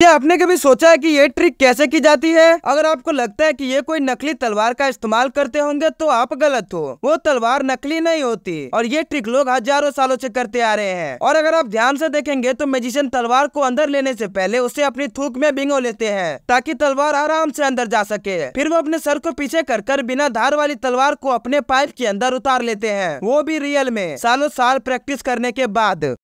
क्या आपने कभी सोचा है कि ये ट्रिक कैसे की जाती है अगर आपको लगता है कि ये कोई नकली तलवार का इस्तेमाल करते होंगे तो आप गलत हो वो तलवार नकली नहीं होती और ये ट्रिक लोग हजारों सालों से करते आ रहे हैं और अगर आप ध्यान से देखेंगे तो मेजिशियन तलवार को अंदर लेने से पहले उसे अपनी थूक में बिंगो लेते हैं ताकि तलवार आराम से अंदर जा सके फिर वो अपने सर को पीछे कर कर बिना धार वाली तलवार को अपने पाइप के अंदर उतार लेते हैं वो भी रियल में सालों साल प्रैक्टिस करने के बाद